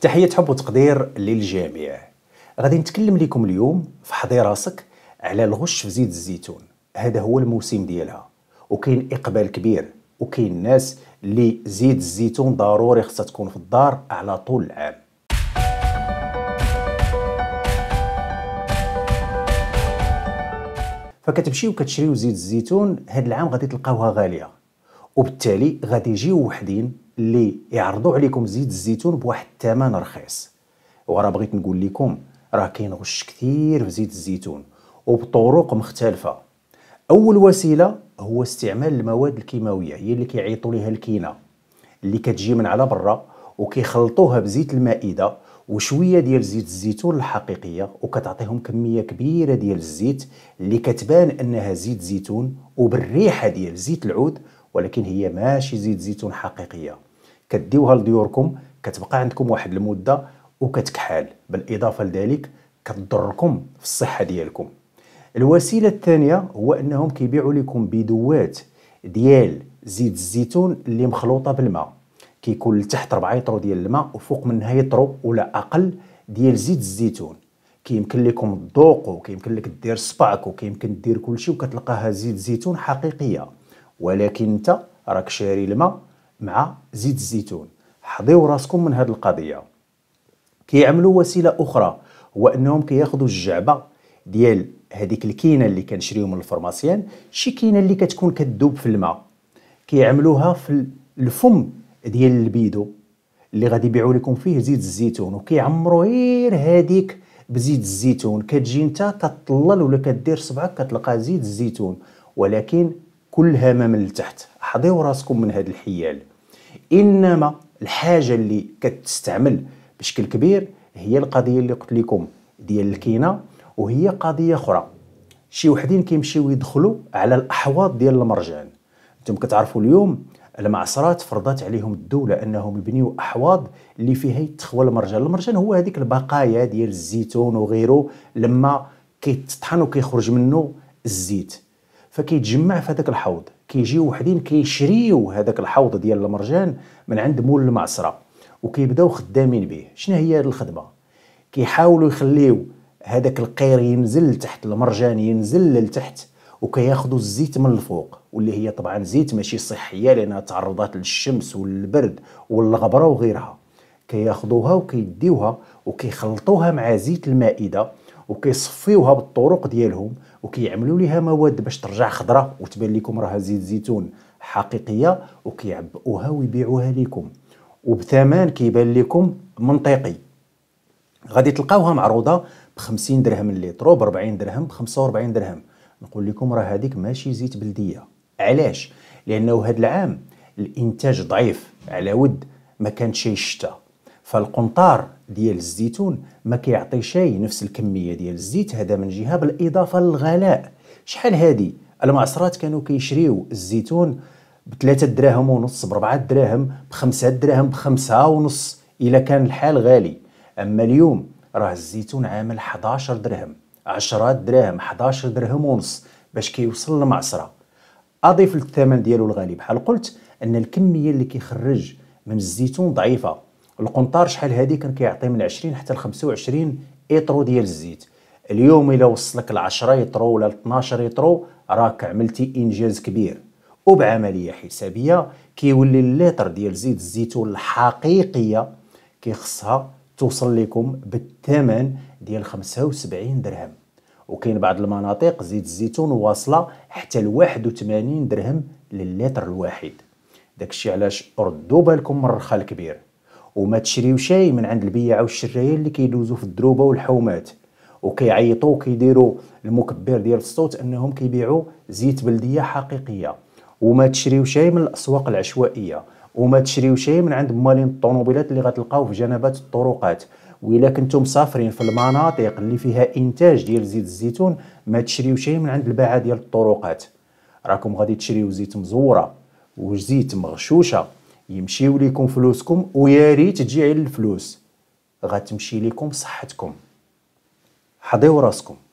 تحية حب وتقدير للجميع غادي نتكلم لكم اليوم في حضي راسك على الغش في زيت الزيتون هذا هو الموسم ديالها وكاين اقبال كبير وكاين ناس اللي زيت الزيتون ضروري خصها تكون في الدار على طول العام فكتمشيو كتشريو زيت الزيتون هاد العام غادي تلقاوها غاليه وبالتالي غادي يجيو وحدين اللي يعرضوا عليكم زيت الزيتون بواحد الثمن رخيص وراه بغيت نقول لكم راه كاين غش كثير في زيت الزيتون وبطرق مختلفه اول وسيله هو استعمال المواد الكيماويه هي اللي كيعيطوا ليها الكينه اللي كتجي من على برا وكيخلطوها بزيت المائده وشويه ديال زيت الزيتون الحقيقيه وكتعطيهم كميه كبيره ديال الزيت اللي كتبان انها زيت زيتون وبالريحه ديال زيت العود ولكن هي ماشي زيت زيتون حقيقيه كديوها لديوركم كتبقى عندكم واحد المده وكتكحال بالاضافه لذلك كتضركم في الصحه ديالكم الوسيله الثانيه هو انهم كيبيعوا لكم بدوات ديال زيت الزيتون اللي مخلوطه بالماء كيكون لتحت 4 يطرو ديال الماء وفوق منها يطرو ولا اقل ديال زيت الزيتون كيمكن لكم تذوقوا كيمكن لك دير صبعك وكيمكن دير كلشي وكتلقاها زيت زيتون حقيقيه ولكن انت راك شاري الماء مع زيت الزيتون حضيو راسكم من هذه القضيه كيعملوا وسيله اخرى هو انهم كياخذوا الجعبه ديال هذيك الكينه اللي كنشريو من الفرماسيان شي كينه اللي كتكون كتذوب في الماء كيعملوها في الفم ديال البيدو اللي غادي يبيعوا لكم فيه زيت الزيتون وكيعمروا غير هذيك بزيت الزيتون كتجي انت كتطلل ولا كدير صبعك كتلقى زيت الزيتون ولكن كلها ما من التحت حضيو راسكم من هذا الحيال انما الحاجه اللي كتستعمل بشكل كبير هي القضيه اللي قلت لكم ديال الكينه وهي قضيه اخرى شي وحدين كيمشيو يدخلوا على الاحواض ديال المرجان انتم كتعرفوا اليوم المعصرات فرضت عليهم الدولة أنهم يبنيوا أحواض اللي فيها يتخوى المرجان المرجان هو هذيك البقايا ديال الزيتون وغيره لما كيتطحن وكيخرج منه الزيت فكيتجمع في هذاك الحوض كيجيو وحدين كيشريو هذاك الحوض ديال المرجان من عند مول المعصرة وكيبداو خدامين به شنو هي هذه الخدمة كيحاولوا يخليو هذاك القير ينزل لتحت المرجان ينزل لتحت وكياخذوا الزيت من الفوق واللي هي طبعا زيت ماشي صحيه لانها تعرضات للشمس والبرد والغبره وغيرها كياخذوها وكيديوها وكيخلطوها مع زيت المائده وكيصفيوها بالطرق ديالهم وكيعملوا ليها مواد باش ترجع خضراء وتبان لكم راها زيت زيتون حقيقيه وكيعبئوها ويبيعوها لكم وبثمن كيبان لكم منطقي غادي تلقاوها معروضه ب 50 درهم الليتر وب 40 درهم ب 45 درهم نقول لكم راه هذيك ماشي زيت بلديه علاش لانه هذا العام الانتاج ضعيف على ود ما كانش الشتاء فالقنطار ديال الزيتون ما كيعطي شيء نفس الكميه ديال الزيت هذا من جهه بالاضافه للغلاء شحال هادي المعصرات كانوا كيشريو الزيتون بثلاثة دراهم ونص 4 دراهم بخمسة دراهم بخمسة ونص إلا كان الحال غالي أما اليوم راه الزيتون عامل 11 درهم 10 دراهم 11 درهم ونص باش كيوصل للمعصره اضيف للثمن ديالو الغالي بحال قلت ان الكميه اللي كيخرج من الزيتون ضعيفه القنطار شحال هادي كان كيعطي من 20 حتى ل 25 اطرو ديال الزيت اليوم الا وصلك ل 10 اطرو ولا 12 اطرو راك عملتي انجاز كبير وبعمليه حسابيه كيولي اللتر ديال زيت الزيتون الحقيقيه كيخصها توصل لكم بالثمن ديال 75 درهم وكاين بعض المناطق زيت الزيتون واصله حتى ل 81 درهم للتر الواحد داكشي علاش ردوا بالكم من الرخا الكبير وما تشريو شي من عند البياع والشرايين اللي كيدوزو في الدروبه والحومات وكيعيطوا وكيديروا المكبر ديال الصوت انهم كيبيعوا زيت بلديه حقيقيه وما تشريو شي من الاسواق العشوائيه وما تشريو شيء من عند مالين الطوموبيلات اللي غتلقاو في جنبات الطرقات وإلا كنتم مسافرين في المناطق اللي فيها انتاج ديال زيت الزيتون ما تشريو شيء من عند الباعه ديال الطرقات راكم غادي تشريو زيت مزوره وزيت مغشوشه يمشيو ليكم فلوسكم ويا ريت تجي على الفلوس غتمشي ليكم صحتكم حضيو راسكم